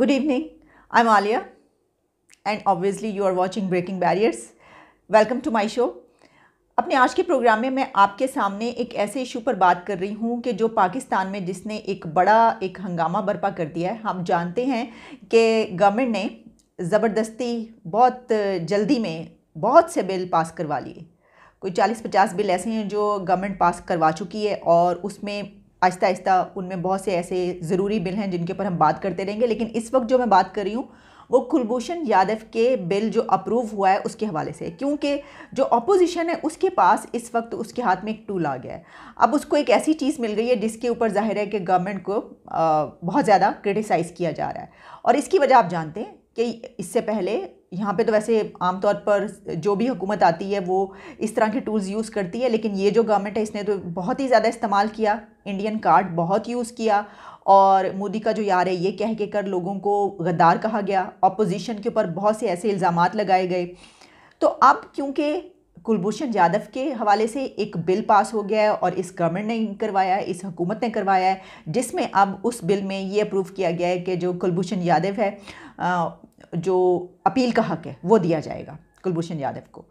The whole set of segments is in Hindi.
good evening I am Alia and obviously you are watching breaking barriers welcome to my show अपने आज के प्रोग्राम में मैं आपके सामने एक ऐसे इशू पर बात कर रही हूँ कि जो पाकिस्तान में जिसने एक बड़ा एक हंगामा बर्पा कर दिया है हम जानते हैं कि गवर्नमेंट ने ज़बरदस्ती बहुत जल्दी में बहुत से बिल पास करवा लिए कोई चालीस पचास बिल ऐसे हैं जो गवर्नमेंट पास करवा चुकी है और उसमें आहिस्ता आहिस्ता उनमें बहुत से ऐसे ज़रूरी बिल हैं जिनके ऊपर हम बात करते रहेंगे लेकिन इस वक्त जो मैं बात कर रही हूँ वो कुलभूषण यादव के बिल जो अप्रूव हुआ है उसके हवाले से क्योंकि जो अपोजिशन है उसके पास इस वक्त उसके हाथ में एक टूल आ गया है अब उसको एक ऐसी चीज़ मिल गई है जिसके ऊपर जाहिर है कि गवर्नमेंट को बहुत ज़्यादा क्रिटिसाइज़ किया जा रहा है और इसकी वजह आप जानते हैं कि इससे पहले यहाँ पे तो वैसे आमतौर पर जो भी हुकूमत आती है वो इस तरह के टूल्स यूज़ करती है लेकिन ये जो गवर्नमेंट है इसने तो बहुत ही ज़्यादा इस्तेमाल किया इंडियन कार्ड बहुत यूज़ किया और मोदी का जो यार है ये कह के कर लोगों को गद्दार कहा गया अपोजिशन के ऊपर बहुत से ऐसे इल्ज़ाम लगाए गए तो अब क्योंकि कुलभूषण यादव के हवाले से एक बिल पास हो गया है और इस गवर्नमेंट ने करवाया है इस हुकूमत ने करवाया है जिसमें अब उस बिल में ये अप्रूव किया गया है कि जो कुलभूषण यादव है जो अपील का हक है वो दिया जाएगा कुलभूषण यादव को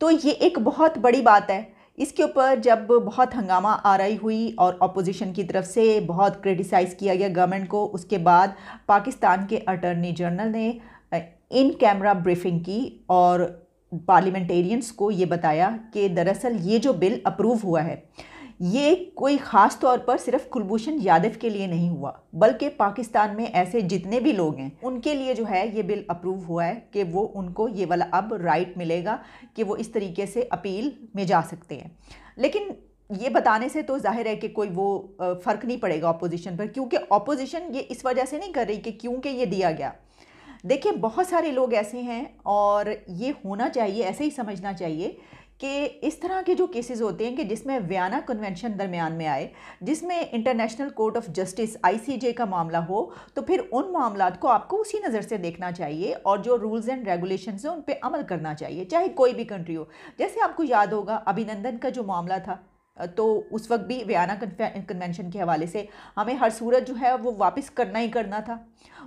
तो ये एक बहुत बड़ी बात है इसके ऊपर जब बहुत हंगामा आ रही हुई और अपोजिशन की तरफ से बहुत क्रिटिसाइज़ किया गया गवर्नमेंट को उसके बाद पाकिस्तान के अटर्नी जनरल ने इन कैमरा ब्रीफिंग की और पार्लियामेंटेरियंस को ये बताया कि दरअसल ये जो बिल अप्रूव हुआ है ये कोई ख़ास तौर पर सिर्फ कुलभूषण यादव के लिए नहीं हुआ बल्कि पाकिस्तान में ऐसे जितने भी लोग हैं उनके लिए जो है ये बिल अप्रूव हुआ है कि वो उनको ये वाला अब राइट मिलेगा कि वो इस तरीके से अपील में जा सकते हैं लेकिन ये बताने से तो जाहिर है कि कोई वो फ़र्क नहीं पड़ेगा अपोजिशन पर क्योंकि अपोजिशन ये इस वजह से नहीं कर रही कि क्योंकि ये दिया गया देखिए बहुत सारे लोग ऐसे हैं और ये होना चाहिए ऐसे ही समझना चाहिए कि इस तरह के जो केसेस होते हैं कि जिसमें वियाना कन्वेंशन दरमियान में आए जिसमें international court of justice ICJ का मामला हो तो फिर उन मामला को आपको उसी नज़र से देखना चाहिए और जो रूल्स एंड रेगुलेशन हैं उन पर अमल करना चाहिए चाहे कोई भी कंट्री हो जैसे आपको याद होगा अभिनंदन का जो मामला था तो उस वक्त भी वियाना कन्वेंशन के हवाले से हमें हर सूरत जो है वो वापस करना ही करना था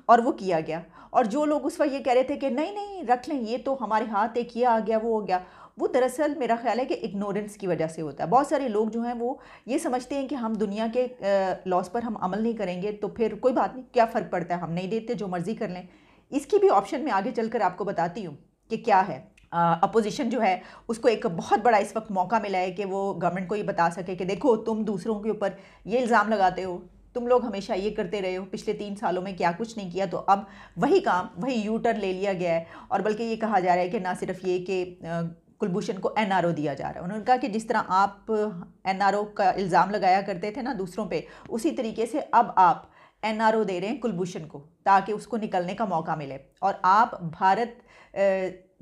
और वो किया गया और जो लोग उस वक्त ये कह रहे थे कि नहीं नहीं रख लें ये तो हमारे हाथ एक ये आ गया वो हो गया वो दरअसल मेरा ख्याल है कि इग्नोरेंस की वजह से होता है बहुत सारे लोग जो हैं वो ये समझते हैं कि हम दुनिया के लॉस पर हम अमल नहीं करेंगे तो फिर कोई बात नहीं क्या फ़र्क पड़ता है हम नहीं देते जो मर्ज़ी कर लें इसकी भी ऑप्शन में आगे चल कर आपको बताती हूँ कि क्या है अपोजिशन जो है उसको एक बहुत बड़ा इस वक्त मौका मिला है कि वो गवर्नमेंट को ये बता सके कि देखो तुम दूसरों के ऊपर ये इल्ज़ाम लगाते हो तुम लोग हमेशा ये करते रहे हो पिछले तीन सालों में क्या कुछ नहीं किया तो अब वही काम वही यू टर्न ले लिया गया है और बल्कि ये कहा जा रहा है कि ना सिर्फ ये कि कुलभूषण को एनआरओ दिया जा रहा है उन्होंने कहा कि जिस तरह आप एनआरओ का इल्ज़ाम लगाया करते थे ना दूसरों पे उसी तरीके से अब आप एनआरओ दे रहे हैं कुलभूषण को ताकि उसको निकलने का मौका मिले और आप भारत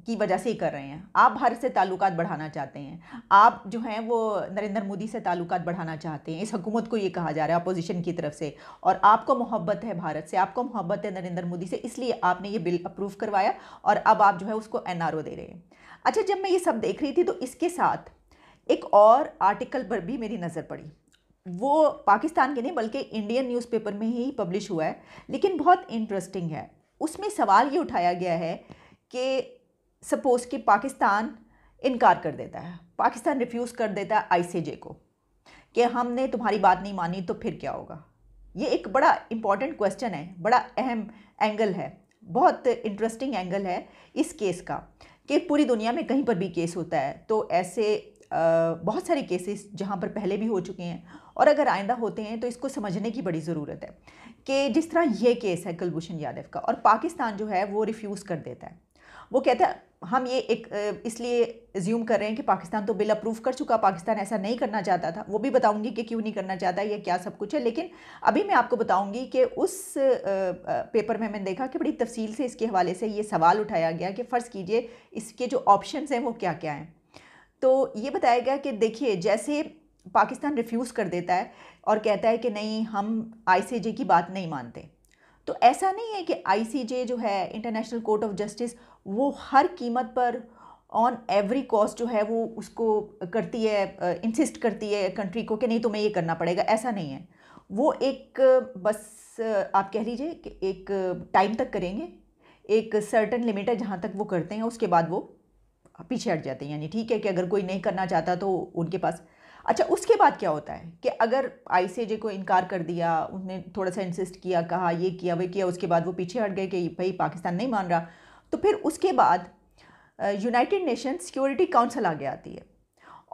की वजह से ही कर रहे हैं आप भारत से ताल्लुक बढ़ाना चाहते हैं आप जो हैं वो नरेंद्र मोदी से ताल्लुक बढ़ाना चाहते हैं इस हुकूमत को ये कहा जा रहा है अपोजिशन की तरफ से और आपको मोहब्बत है भारत से आपको मोहब्बत है नरेंद्र मोदी से इसलिए आपने ये बिल अप्रूव करवाया और अब आप जो है उसको एन दे रहे हैं अच्छा जब मैं ये सब देख रही थी तो इसके साथ एक और आर्टिकल पर भी मेरी नज़र पड़ी वो पाकिस्तान के नहीं बल्कि इंडियन न्यूज़पेपर में ही पब्लिश हुआ है लेकिन बहुत इंटरेस्टिंग है उसमें सवाल ये उठाया गया है कि सपोज़ कि पाकिस्तान इनकार कर देता है पाकिस्तान रिफ्यूज़ कर देता है आईसीजे को कि हमने तुम्हारी बात नहीं मानी तो फिर क्या होगा ये एक बड़ा इम्पॉर्टेंट क्वेश्चन है बड़ा अहम एंगल है बहुत इंटरेस्टिंग एंगल है इस केस का कि पूरी दुनिया में कहीं पर भी केस होता है तो ऐसे बहुत सारे केसेस जहाँ पर पहले भी हो चुके हैं और अगर आइंदा होते हैं तो इसको समझने की बड़ी ज़रूरत है कि जिस तरह ये केस है कुलभूषण यादव का और पाकिस्तान जो है वो रिफ्यूज़ कर देता है वो कहता है हम ये एक इसलिए ज्यूम कर रहे हैं कि पाकिस्तान तो बिल अप्रूव कर चुका पाकिस्तान ऐसा नहीं करना चाहता था वो भी बताऊंगी कि क्यों नहीं करना चाहता या क्या सब कुछ है लेकिन अभी मैं आपको बताऊंगी कि उस पेपर में मैंने देखा कि बड़ी तफसील से इसके हवाले से ये सवाल उठाया गया कि फ़र्ज़ कीजिए इसके जो ऑप्शन हैं वो क्या क्या हैं तो ये बताया गया कि देखिए जैसे पाकिस्तान रिफ्यूज़ कर देता है और कहता है कि नहीं हम आई की बात नहीं मानते तो ऐसा नहीं है कि आई जो है इंटरनेशनल कोर्ट ऑफ जस्टिस वो हर कीमत पर ऑन एवरी कॉस्ट जो है वो उसको करती है इंसिस्ट करती है कंट्री को कि नहीं तुम्हें ये करना पड़ेगा ऐसा नहीं है वो एक बस आप कह लीजिए कि एक टाइम तक करेंगे एक सर्टन लिमिट है जहाँ तक वो करते हैं उसके बाद वो पीछे हट जाते हैं यानी ठीक है कि अगर कोई नहीं करना चाहता तो उनके पास अच्छा उसके बाद क्या होता है कि अगर आई सी को इनकार कर दिया उनने थोड़ा सा इंसिस्ट किया कहा ये किया वे किया उसके बाद वो पीछे हट गए कि भाई पाकिस्तान नहीं मान रहा तो फिर उसके बाद यूनाइटेड नेशन सिक्योरिटी काउंसिल आगे आती है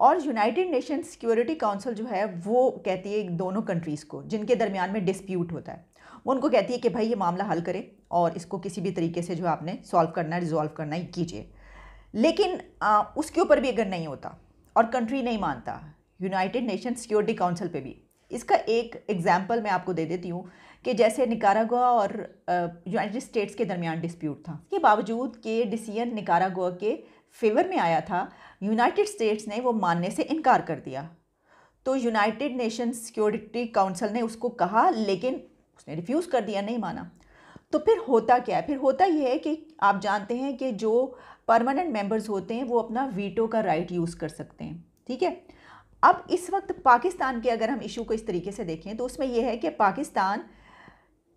और यूनाइटेड नेशन सिक्योरिटी काउंसिल जो है वो कहती है दोनों कंट्रीज़ को जिनके दरमियान में डिस्प्यूट होता है वो उनको कहती है कि भाई ये मामला हल करें और इसको किसी भी तरीके से जो आपने सॉल्व करना है रिजॉल्व करना ही कीजिए लेकिन आ, उसके ऊपर भी अगर नहीं होता और कंट्री नहीं मानता यूनाइटेड नेशन सिक्योरिटी काउंसिल पे भी इसका एक एग्ज़ाम्पल मैं आपको दे देती हूँ कि जैसे निकारागुआ और यूनाइटेड स्टेट्स के दरमियान डिस्प्यूट था के बावजूद के डिसीजन निकारागुआ के फेवर में आया था यूनाइटेड स्टेट्स ने वो मानने से इनकार कर दिया तो यूनाइटेड नेशन सिक्योरिटी काउंसिल ने उसको कहा लेकिन उसने रिफ्यूज़ कर दिया नहीं माना तो फिर होता क्या है फिर होता यह है कि आप जानते हैं कि जो परमानेंट मेंबर्स होते हैं वो अपना वीटो का राइट यूज़ कर सकते हैं ठीक है अब इस वक्त पाकिस्तान के अगर हम इशू को इस तरीके से देखें तो उसमें यह है कि पाकिस्तान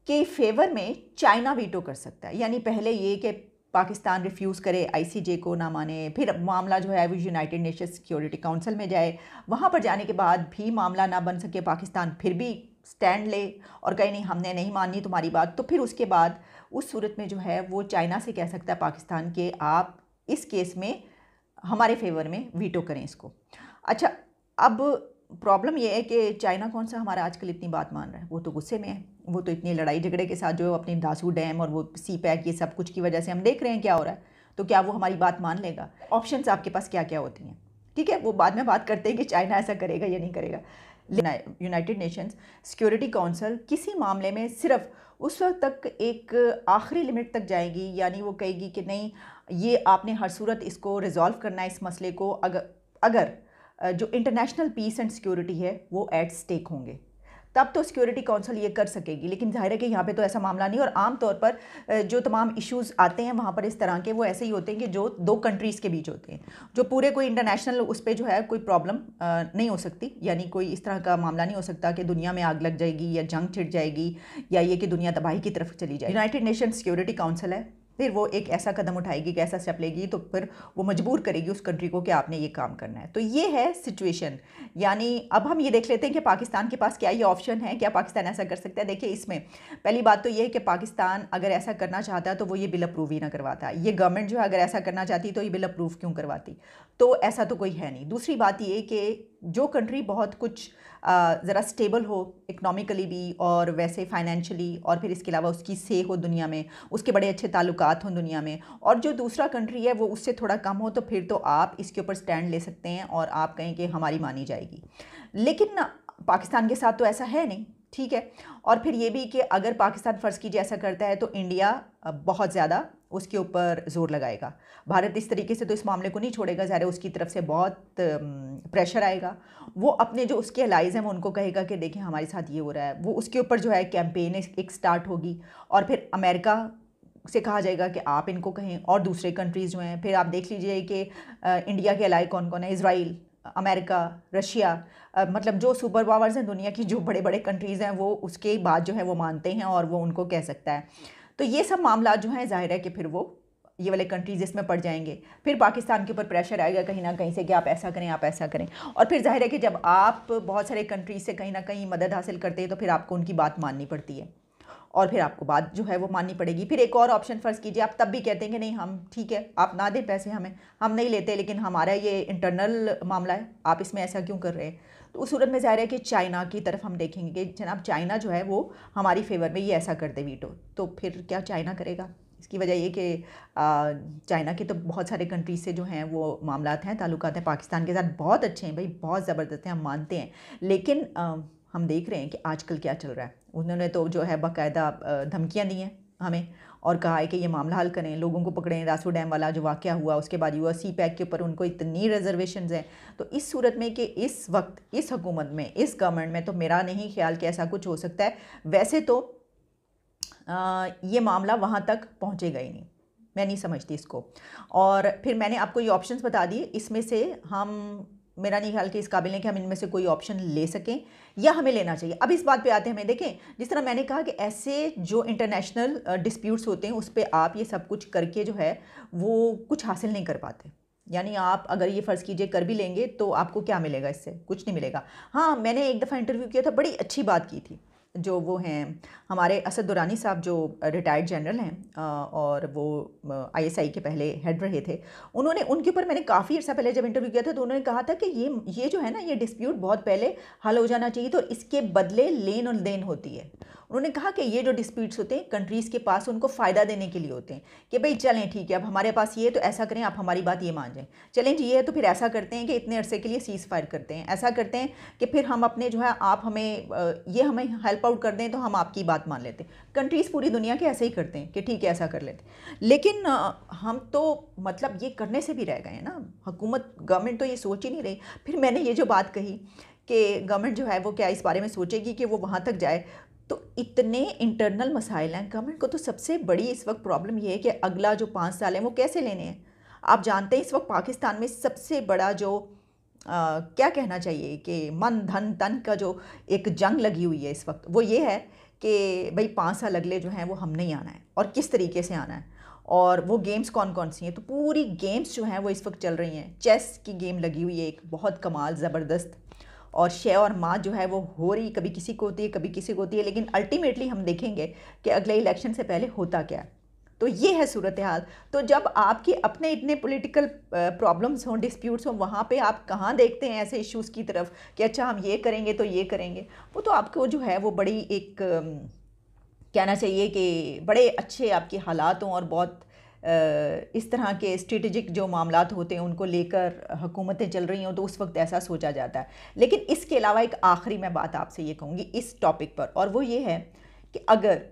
के फेवर में चाइना वीटो कर सकता है यानी पहले ये कि पाकिस्तान रिफ्यूज़ करे आईसीजे को ना माने फिर मामला जो है वो यूनाइटेड नेशन सिक्योरिटी काउंसिल में जाए वहाँ पर जाने के बाद भी मामला ना बन सके पाकिस्तान फिर भी स्टैंड ले और कहीं नहीं हमने नहीं माननी तुम्हारी बात तो फिर उसके बाद उस सूरत में जो है वो चाइना से कह सकता है पाकिस्तान के आप इस केस में हमारे फेवर में वीटो करें इसको अच्छा अब प्रॉब्लम ये है कि चाइना कौन सा हमारा आजकल इतनी बात मान रहा है वो तो गुस्से में है वो तो इतनी लड़ाई झगड़े के साथ जो अपने दासू डैम और वो सी पैक ये सब कुछ की वजह से हम देख रहे हैं क्या हो रहा है तो क्या वो हमारी बात मान लेगा ऑप्शंस आपके पास क्या क्या होती हैं ठीक है वो बाद में बात करते हैं कि चाइना ऐसा करेगा या नहीं करेगा यूनाइटेड नेशंस सिक्योरिटी काउंसिल किसी मामले में सिर्फ उस वक्त तक एक आखिरी लिमिट तक जाएगी यानी वो कहेगी कि नहीं ये आपने हर सूरत इसको रिजॉल्व करना है इस मसले को अगर अगर जो इंटरनेशनल पीस एंड सिक्योरिटी है वो एट स्टेक होंगे तब तो सिक्योरिटी काउंसिल ये कर सकेगी लेकिन जाहिर है कि यहाँ पे तो ऐसा मामला नहीं और आम तौर पर जो तमाम इश्यूज आते हैं वहाँ पर इस तरह के वो ऐसे ही होते हैं कि जो दो कंट्रीज़ के बीच होते हैं जो पूरे कोई इंटरनेशनल उस पर जो है कोई प्रॉब्लम नहीं हो सकती यानी कोई इस तरह का मामला नहीं हो सकता कि दुनिया में आग लग जाएगी या जंग छिट जाएगी या ये कि दुनिया तबाही की तरफ चली जाए यूनाइटेड नेशन सिक्योरिटी काउंसिल है फिर वो एक ऐसा कदम उठाएगी कि ऐसा स्टेप लेगी तो फिर वो मजबूर करेगी उस कंट्री को कि आपने ये काम करना है तो ये है सिचुएशन यानी अब हम ये देख लेते हैं कि पाकिस्तान के पास क्या ये ऑप्शन है क्या पाकिस्तान ऐसा कर सकता है देखिए इसमें पहली बात तो ये है कि पाकिस्तान अगर ऐसा करना चाहता तो वो ये बिल अप्रूव ही ना करवाता ये गवर्नमेंट जो है अगर ऐसा करना चाहती तो ये बिल अप्रूव क्यों करवाती तो ऐसा तो कोई है नहीं दूसरी बात ये कि जो कंट्री बहुत कुछ ज़रा स्टेबल हो इकनॉमिकली भी और वैसे फाइनेंशियली और फिर इसके अलावा उसकी से हो दुनिया में उसके बड़े अच्छे ताल्लुक हों दुनिया में और जो दूसरा कंट्री है वो उससे थोड़ा कम हो तो फिर तो आप इसके ऊपर स्टैंड ले सकते हैं और आप कहें कि हमारी मानी जाएगी लेकिन पाकिस्तान के साथ तो ऐसा है नहीं ठीक है और फिर ये भी कि अगर पाकिस्तान फ़र्ज़ कीजिए ऐसा करता है तो इंडिया बहुत ज़्यादा उसके ऊपर ज़ोर लगाएगा भारत इस तरीके से तो इस मामले को नहीं छोड़ेगा ज़ाहिर उसकी तरफ से बहुत प्रेशर आएगा वो अपने जो उसके अलाइज हैं वो उनको कहेगा कि देखिए हमारे साथ ये हो रहा है वो उसके ऊपर जो है कैंपेन एक स्टार्ट होगी और फिर अमेरिका से कहा जाएगा कि आप इनको कहें और दूसरे कंट्रीज़ जो हैं फिर आप देख लीजिए कि इंडिया के अलाई कौन कौन है इसराइल अमेरिका रशिया मतलब जो सुपर पावर्स हैं दुनिया की जो बड़े बड़े कंट्रीज़ हैं वो उसके बाद जो है वो मानते हैं और वो उनको कह सकता है तो ये सब मामला जो हैं ज़ाहिर है कि फिर वो ये वाले कंट्रीज़ इसमें पड़ जाएंगे फिर पाकिस्तान के ऊपर प्रेशर आएगा कहीं ना कहीं से कि आप ऐसा करें आप ऐसा करें और फिर जाहिर है कि जब आप बहुत सारे कंट्रीज से कहीं ना कहीं मदद हासिल करते हैं तो फिर आपको उनकी बात माननी पड़ती है और फिर आपको बात जो है वो माननी पड़ेगी फिर एक और ऑप्शन फ़र्ज़ कीजिए आप तब भी कहते हैं कि नहीं हम ठीक है आप ना दें पैसे हमें हम नहीं लेते लेकिन हमारा ये इंटरनल मामला है आप इसमें ऐसा क्यों कर रहे हैं तो उस सूरत में ज़ाहिर है कि चाइना की तरफ हम देखेंगे कि जनाब चाइना जो है वो हमारी फेवर में ये ऐसा कर दे वीटो तो फिर क्या चाइना करेगा इसकी वजह ये कि चाइना के तो बहुत सारे कंट्रीज से जो हैं वो मामला हैं ताल्लुक हैं पाकिस्तान के साथ बहुत अच्छे हैं भाई बहुत ज़बरदस्त हैं हम मानते हैं लेकिन आ, हम देख रहे हैं कि आजकल क्या चल रहा है उन्होंने तो जो है बाकायदा धमकियाँ दी हैं हमें और कहा है कि ये मामला हल करें लोगों को पकड़ें रासू डैम वाला जो वाक़ हुआ उसके बाद यू सी पैक के ऊपर उनको इतनी रिजर्वेशन हैं तो इस सूरत में कि इस वक्त इस हुकूमत में इस गवर्नमेंट में तो मेरा नहीं ख्याल कि ऐसा कुछ हो सकता है वैसे तो आ, ये मामला वहाँ तक पहुँचेगा ही नहीं मैं नहीं समझती इसको और फिर मैंने आपको ये ऑप्शंस बता दिए इसमें से हम मेरा नहीं ख्याल कि इस काबिल है कि हम इनमें से कोई ऑप्शन ले सकें या हमें लेना चाहिए अब इस बात पे आते हैं हमें देखें जिस तरह मैंने कहा कि ऐसे जो इंटरनेशनल डिस्प्यूट्स होते हैं उस पर आप ये सब कुछ करके जो है वो कुछ हासिल नहीं कर पाते यानी आप अगर ये फ़र्ज़ कीजिए कर भी लेंगे तो आपको क्या मिलेगा इससे कुछ नहीं मिलेगा हाँ मैंने एक दफ़ा इंटरव्यू किया था बड़ी अच्छी बात की थी जो वो हैं हमारे असद दुरानी साहब जो रिटायर्ड जनरल हैं और वो आईएसआई के पहले हेड रहे थे उन्होंने उनके ऊपर मैंने काफ़ी अर्सा पहले जब इंटरव्यू किया था तो उन्होंने कहा था कि ये ये जो है ना ये डिस्प्यूट बहुत पहले हल हो जाना चाहिए तो इसके बदले लेन और देन होती है उन्होंने कहा कि ये जो डिस्प्यूट्स होते हैं कंट्रीज़ के पास उनको फ़ायदा देने के लिए होते हैं कि भाई चलें ठीक है अब हमारे पास ये तो ऐसा करें आप हमारी बात ये मान जाएं चलें जी ये है तो फिर ऐसा करते हैं कि इतने अरसे के लिए सीज़ फायर करते हैं ऐसा करते हैं कि फिर हम अपने जो है आप हमें ये हमें हेल्प हेल्प आउट कर दें तो हम आपकी बात मान लेते कंट्रीज़ पूरी दुनिया के ऐसे ही करते हैं कि ठीक है ऐसा कर लेते लेकिन हम तो मतलब ये करने से भी रह गए हैं ना हुकूमत गवर्नमेंट तो ये सोच ही नहीं रही फिर मैंने ये जो बात कही कि गवर्नमेंट जो है वो क्या इस बारे में सोचेगी कि वो वहाँ तक जाए तो इतने इंटरनल मसाइल हैं गवर्नमेंट को तो सबसे बड़ी इस वक्त प्रॉब्लम ये है कि अगला जो पाँच साल है वो कैसे लेने हैं आप जानते हैं इस वक्त पाकिस्तान में सबसे बड़ा जो आ, क्या कहना चाहिए कि मन धन तन का जो एक जंग लगी हुई है इस वक्त वो ये है कि भाई पाँच साल अगले जो हैं वो हम नहीं आना है और किस तरीके से आना है और वो गेम्स कौन कौन सी हैं तो पूरी गेम्स जो हैं वो इस वक्त चल रही हैं चेस की गेम लगी हुई है एक बहुत कमाल ज़बरदस्त और शे और माँ जो है वो हो रही कभी किसी को होती है कभी किसी को होती है लेकिन अल्टीमेटली हम देखेंगे कि अगले इलेक्शन से पहले होता क्या है तो ये है सूरत हाल तो जब आपके अपने इतने पॉलिटिकल प्रॉब्लम्स हों डिस्प्यूट्स हों वहाँ पे आप कहाँ देखते हैं ऐसे इश्यूज़ की तरफ कि अच्छा हम ये करेंगे तो ये करेंगे वो तो आपको जो है वो बड़ी एक कहना चाहिए कि बड़े अच्छे आपके हालात हों और बहुत इस तरह के स्ट्रेटजिक जो मामला होते हैं उनको लेकर हुकूमतें चल रही हों तो उस वक्त ऐसा सोचा जाता है लेकिन इसके अलावा एक आखिरी मैं बात आपसे ये कहूँगी इस टॉपिक पर और वो ये है कि अगर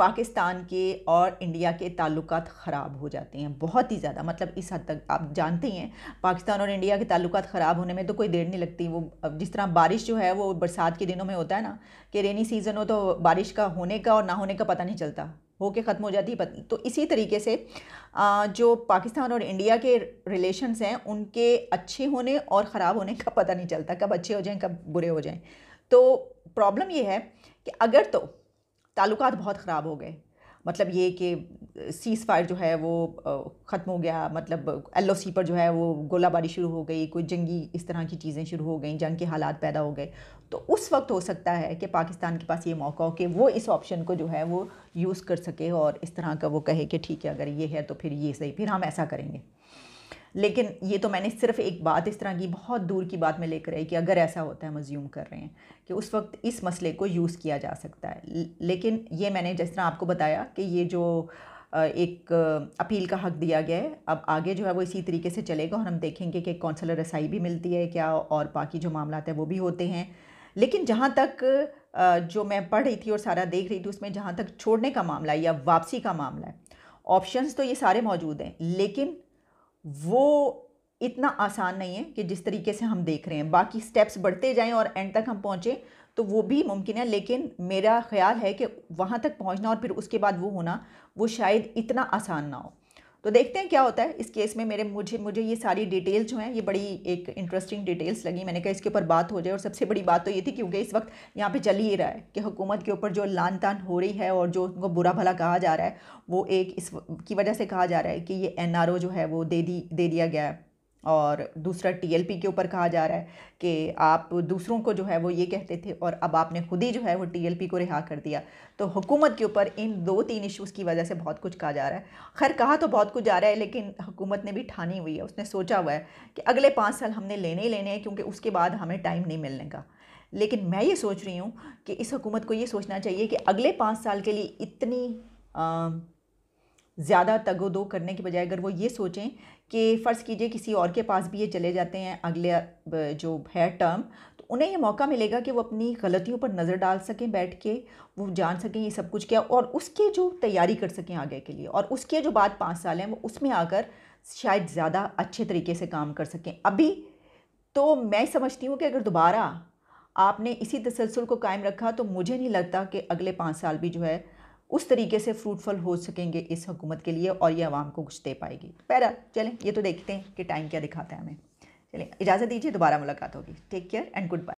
पाकिस्तान के और इंडिया के ताल्लुक ख़राब हो जाते हैं बहुत ही ज़्यादा मतलब इस हद तक आप जानते ही हैं पाकिस्तान और इंडिया के ताल्लुक ख़राब होने में तो कोई देर नहीं लगती वो जिस तरह बारिश जो है वो बरसात के दिनों में होता है ना कि रेनी सीज़न हो तो बारिश का होने का और ना होने का पता नहीं चलता हो के ख़त्म हो जाती है तो इसी तरीके से जो पाकिस्तान और इंडिया के रिलेशनस हैं उनके अच्छे होने और ख़राब होने का पता नहीं चलता कब अच्छे हो जाएँ कब बुरे हो जाएँ तो प्रॉब्लम ये है कि अगर तो ताल्लुक बहुत ख़राब हो गए मतलब ये कि सीज़ फायर जो है वो ख़त्म हो गया मतलब एल पर जो है वो गोलाबारी शुरू हो गई कोई जंगी इस तरह की चीज़ें शुरू हो गई जंग के हालात पैदा हो गए तो उस वक्त हो सकता है कि पाकिस्तान के पास ये मौका हो कि वो इस ऑप्शन को जो है वो यूज़ कर सके और इस तरह का वो कहे कि ठीक है अगर ये है तो फिर ये सही फिर हम ऐसा करेंगे लेकिन ये तो मैंने सिर्फ एक बात इस तरह की बहुत दूर की बात में लेकर आई कि अगर ऐसा होता है मज्यूम कर रहे हैं कि उस वक्त इस मसले को यूज़ किया जा सकता है लेकिन ये मैंने जिस तरह आपको बताया कि ये जो एक अपील का हक दिया गया है अब आगे जो है वो इसी तरीके से चलेगा और हम देखेंगे कि कौंसलर रसाई भी मिलती है क्या और बाकी जो मामला है वो भी होते हैं लेकिन जहाँ तक जो मैं पढ़ रही थी और सारा देख रही थी उसमें जहाँ तक छोड़ने का मामला है या वापसी का मामला है ऑप्शंस तो ये सारे मौजूद हैं लेकिन वो इतना आसान नहीं है कि जिस तरीके से हम देख रहे हैं बाकी स्टेप्स बढ़ते जाएं और एंड तक हम पहुँचें तो वो भी मुमकिन है लेकिन मेरा ख्याल है कि वहाँ तक पहुँचना और फिर उसके बाद वो होना वो शायद इतना आसान ना हो तो देखते हैं क्या होता है इस केस में मेरे मुझे मुझे ये सारी डिटेल्स जो हैं ये बड़ी एक इंटरेस्टिंग डिटेल्स लगी मैंने कहा इसके ऊपर बात हो जाए और सबसे बड़ी बात तो ये थी क्योंकि इस वक्त यहाँ पे चल ही रहा है कि हुकूमत के ऊपर जो लान तान हो रही है और जो उनको बुरा भला कहा जा रहा है वो एक इस की वजह से कहा जा रहा है कि ये एन जो है वो दे दी दे दिया गया है और दूसरा टीएलपी के ऊपर कहा जा रहा है कि आप दूसरों को जो है वो ये कहते थे और अब आपने खुद ही जो है वो टीएलपी को रिहा कर दिया तो हुकूमत के ऊपर इन दो तीन इश्यूज़ की वजह से बहुत कुछ कहा जा रहा है खैर कहा तो बहुत कुछ जा रहा है लेकिन हुकूमत ने भी ठानी हुई है उसने सोचा हुआ है कि अगले पाँच साल हमने लेने ही लेने हैं क्योंकि उसके बाद हमें टाइम नहीं मिलने का लेकिन मैं ये सोच रही हूँ कि इस हुकूमत को ये सोचना चाहिए कि अगले पाँच साल के लिए इतनी ज़्यादा तगोदो करने के बजाय अगर वो ये सोचें कि फ़र्ज़ कीजिए किसी और के पास भी ये चले जाते हैं अगले जो है टर्म तो उन्हें ये मौका मिलेगा कि वो अपनी गलतियों पर नज़र डाल सकें बैठ के वो जान सकें ये सब कुछ क्या और उसके जो तैयारी कर सकें आगे के लिए और उसके जो बाद पाँच साल हैं वो उसमें आकर शायद ज़्यादा अच्छे तरीके से काम कर सकें अभी तो मैं समझती हूँ कि अगर दोबारा आपने इसी तसलसल को कायम रखा तो मुझे नहीं लगता कि अगले पाँच साल भी जो है उस तरीके से फ्रूटफुल हो सकेंगे इस हुकूमत के लिए और ये आवाम को कुछ दे पाएगी पैरा चलें ये तो देखते हैं कि टाइम क्या दिखाता है हमें चलें इजाज़त दीजिए दोबारा मुलाकात होगी take care and good bye